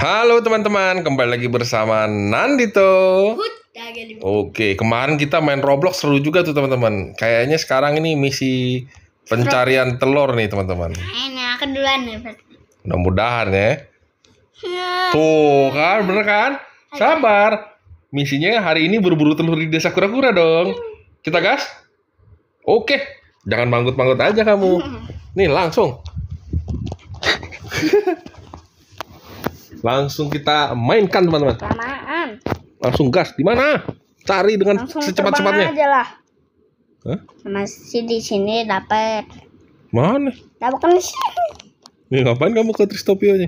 Halo teman-teman, kembali lagi bersama Nandito. Oke, kemarin kita main Roblox seru juga tuh teman-teman. Kayaknya sekarang ini misi pencarian telur nih teman-teman. Enak, keduluan nih. Mudah-mudahan ya. Iya. Tuh kan, bener kan? Sabar. Misinya hari ini buru-buru telur di desa kura-kura dong. Kita gas? Oke, jangan manggut-manggut aja kamu. Nih langsung. Langsung kita mainkan teman-teman. Langsung gas di mana? Cari dengan secepat-cepatnya. Masih di sini dapat. Mana? Dapat kan Nih ya, ngapain kamu ke Tristopio nya?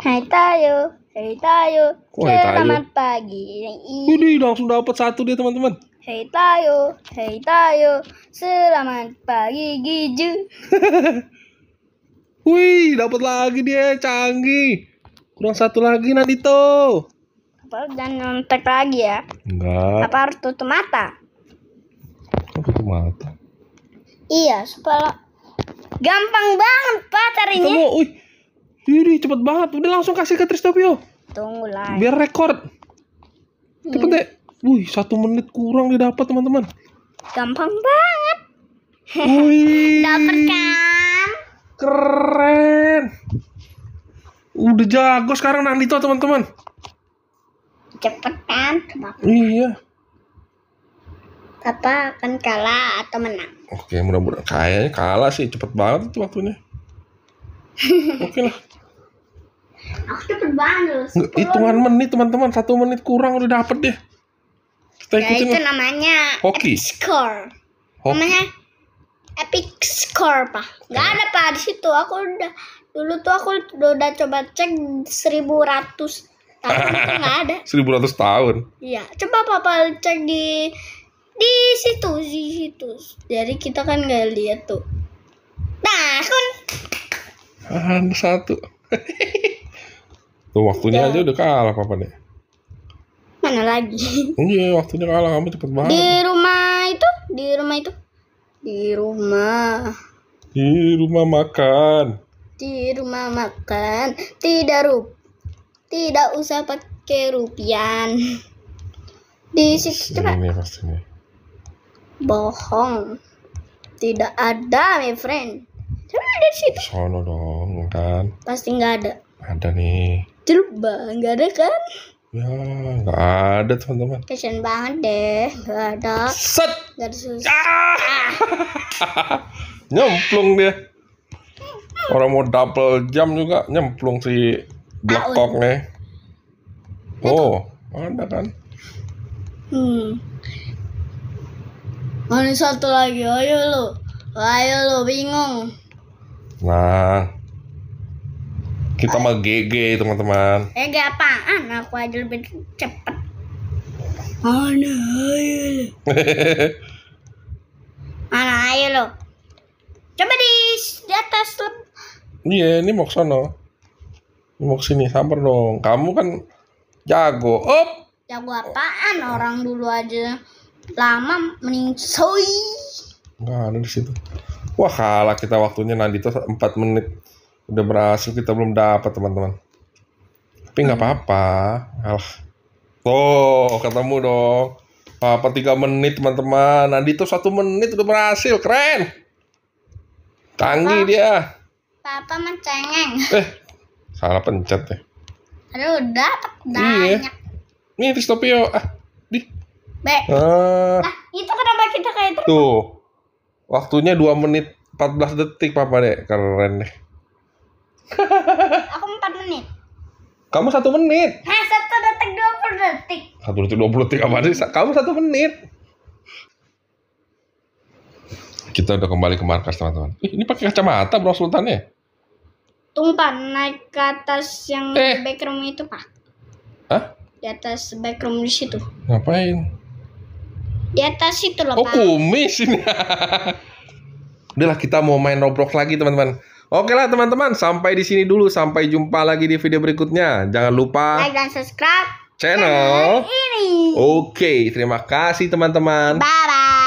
Hai Tayo, Hai Tayo, selamat pagi. Ini langsung dapat satu dia teman-teman. Hai Tayo, Hai Tayo, selamat pagi Giju. Wih, dapat lagi dia, canggih. Kurang satu lagi tuh Apa Jangan nyontek lagi ya? Enggak. Apa harus tutup mata? Kok tutup mata? Iya, supaya gampang banget Pak carinya. Tunggu, wih. Diri cepet banget. Udah langsung kasih ke Tristopio. Tunggu lah. Biar rekor. Cepet hmm. deh. Wih, satu menit kurang didapat teman-teman. Gampang banget. Wih. dapat kan? Keren. Udah jago sekarang Nandito teman-teman. Cepetan, Bapak. Iya. apa akan kalah atau menang. Oke, mudah-mudahan kayaknya kalah sih, cepet banget itu waktunya. Oke lah. Aku cepet banget. Nggak, hitungan menit teman-teman, satu menit kurang udah dapet deh. Kita ya, itu ya. namanya hoki. Score. Namanya Epic Score pak Gak iya. ada pak di situ aku udah dulu tuh aku udah coba cek 1100 tahun nggak ada 1100 tahun iya coba papa cek di di situ di situ jadi kita kan nggak lihat tuh nah kan satu tuh waktunya aja udah kalah papa nih. mana lagi iya waktunya kalah kamu cepet banget di rumah itu di rumah itu di rumah. Di rumah makan. Di rumah makan. Tidak rup. Tidak usah pakai rupian. Di situ. Ini Bohong. Tidak ada, my friend. Coba ada situ. Sono dong, kan? Pasti nggak ada. Ada nih. Coba, nggak ada kan? Ya, nggak ada teman-teman. Kesian banget deh, gak ada. Set. Nggak ada susah. Ah. nyemplung dia. Orang mau double jam juga nyemplung si Black nih. Oh, ada kan? Hmm. Mana satu lagi? Ayo lu. Ayo lu bingung. Nah, kita mah GG teman-teman. Eh, gak apaan? Aku aja lebih cepet. Ah, nah, iya Mana ayo Mana ayo lo? Coba di, di atas lo. Iya, ini mau ke sana. Ini mau sini, sabar dong. Kamu kan jago. Up. Jago apaan? Orang dulu aja lama mending Enggak ada di situ. Wah kalah kita waktunya nanti tuh 4 menit udah berhasil kita belum dapat teman-teman tapi nggak hmm. apa-apa alah oh ketemu dong apa tiga menit teman-teman nanti tuh satu menit udah berhasil keren tangi dia papa mencengeng eh salah pencet ya aduh dapat iya. banyak ini nih distopio ah di B ah. Nah, itu kenapa kita kayak itu? tuh waktunya dua menit 14 detik papa deh keren deh Aku empat menit. Kamu satu menit. Hah, satu detik dua puluh detik. Satu detik dua puluh detik apa sih? Kamu satu menit. Kita udah kembali ke markas teman-teman. Eh, ini pakai kacamata bro Sultan ya? Tumpah naik ke atas yang eh. backroom itu pak. Hah? Di atas backroom di situ. Ngapain? Di atas situ loh oh, pak. Oh kumis ini. lah, kita mau main Roblox lagi teman-teman Oke lah teman-teman, sampai di sini dulu. Sampai jumpa lagi di video berikutnya. Jangan lupa like dan subscribe channel, channel ini. Oke, terima kasih teman-teman. Bye bye.